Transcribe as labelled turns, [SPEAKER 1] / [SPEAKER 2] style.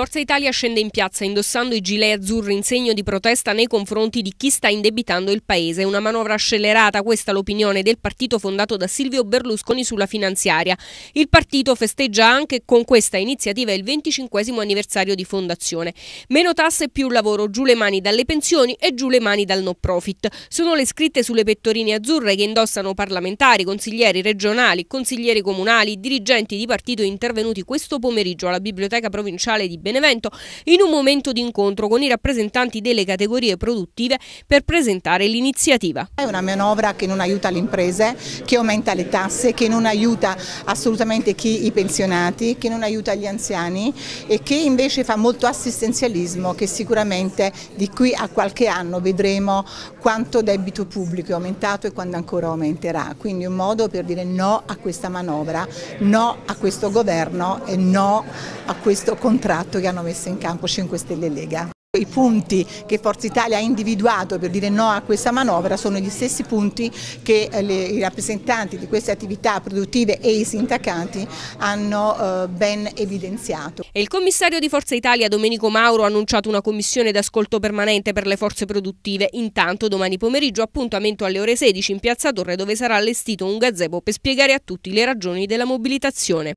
[SPEAKER 1] Forza Italia scende in piazza indossando i gilet azzurri in segno di protesta nei confronti di chi sta indebitando il paese. Una manovra scellerata, questa l'opinione del partito fondato da Silvio Berlusconi sulla finanziaria. Il partito festeggia anche con questa iniziativa il 25 anniversario di fondazione. Meno tasse e più lavoro, giù le mani dalle pensioni e giù le mani dal no profit. Sono le scritte sulle pettorine azzurre che indossano parlamentari, consiglieri regionali, consiglieri comunali, dirigenti di partito intervenuti questo pomeriggio alla biblioteca provinciale di Benevento Benevento in un momento di incontro con i rappresentanti delle categorie produttive per
[SPEAKER 2] presentare l'iniziativa. È una manovra che non aiuta le imprese, che aumenta le tasse, che non aiuta assolutamente chi, i pensionati, che non aiuta gli anziani e che invece fa molto assistenzialismo che sicuramente di qui a qualche anno vedremo quanto debito pubblico è aumentato e quando ancora aumenterà. Quindi un modo per dire no a questa manovra, no a questo governo e no a questo contratto progetto che hanno messo in campo 5 Stelle e Lega. I punti che Forza Italia ha individuato per dire no a questa manovra sono gli stessi punti che eh, le, i rappresentanti di queste attività produttive e i sindacati hanno eh, ben evidenziato. E
[SPEAKER 1] il commissario di Forza Italia Domenico Mauro ha annunciato una commissione d'ascolto permanente per le forze produttive. Intanto domani pomeriggio appuntamento alle ore 16 in Piazza Torre dove sarà allestito un gazebo per spiegare a tutti le ragioni della mobilitazione.